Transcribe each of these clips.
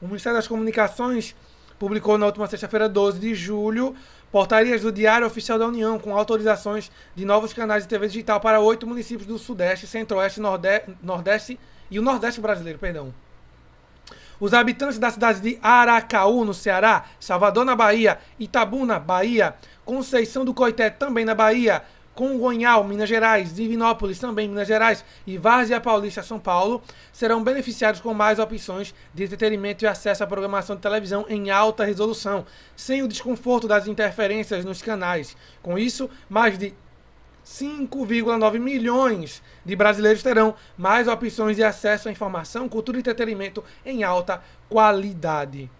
O Ministério das Comunicações publicou na última sexta-feira, 12 de julho, portarias do Diário Oficial da União com autorizações de novos canais de TV digital para oito municípios do Sudeste, Centro-Oeste, Nordeste, e o Nordeste brasileiro, perdão. Os habitantes da cidade de Aracaú, no Ceará, Salvador, na Bahia, Itabuna, Bahia, Conceição do Coité, também na Bahia, Congonhal, Minas Gerais, Divinópolis, também Minas Gerais, e Várzea Paulista, São Paulo, serão beneficiados com mais opções de entretenimento e acesso à programação de televisão em alta resolução, sem o desconforto das interferências nos canais. Com isso, mais de 5,9 milhões de brasileiros terão mais opções de acesso à informação, cultura e entretenimento em alta qualidade.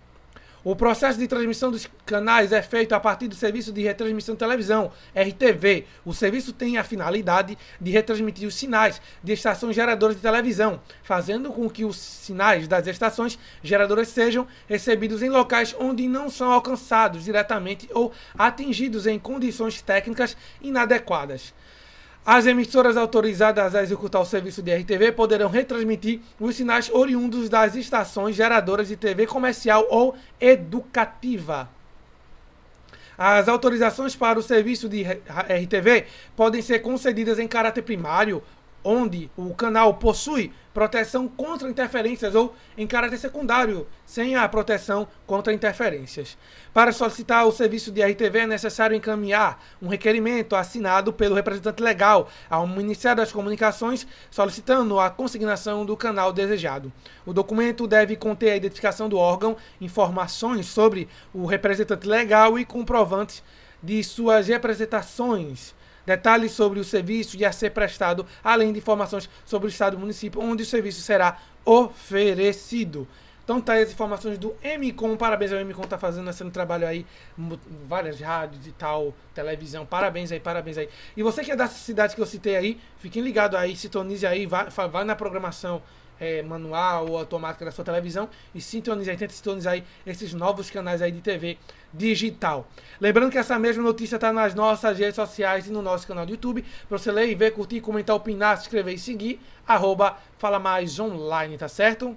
O processo de transmissão dos canais é feito a partir do serviço de retransmissão de televisão, RTV. O serviço tem a finalidade de retransmitir os sinais de estações geradoras de televisão, fazendo com que os sinais das estações geradoras sejam recebidos em locais onde não são alcançados diretamente ou atingidos em condições técnicas inadequadas. As emissoras autorizadas a executar o serviço de RTV poderão retransmitir os sinais oriundos das estações geradoras de TV comercial ou educativa. As autorizações para o serviço de RTV podem ser concedidas em caráter primário, onde o canal possui proteção contra interferências ou em caráter secundário, sem a proteção contra interferências. Para solicitar o serviço de RTV é necessário encaminhar um requerimento assinado pelo representante legal ao Ministério das Comunicações solicitando a consignação do canal desejado. O documento deve conter a identificação do órgão, informações sobre o representante legal e comprovantes de suas representações detalhes sobre o serviço e a ser prestado, além de informações sobre o estado e município onde o serviço será oferecido. Então tá aí as informações do MCOM. Parabéns ao MCOM, tá fazendo esse trabalho aí, várias rádios e tal, televisão. Parabéns aí, parabéns aí. E você que é dessa cidade que eu citei aí, fiquem ligados aí, sintonize aí, vai, vá na programação é, manual ou automática da sua televisão e sintonizar, tenta sintonizar esses novos canais aí de TV digital. Lembrando que essa mesma notícia está nas nossas redes sociais e no nosso canal do YouTube, para você ler e ver, curtir, comentar, opinar, se inscrever e seguir, arroba Fala Mais Online, tá certo?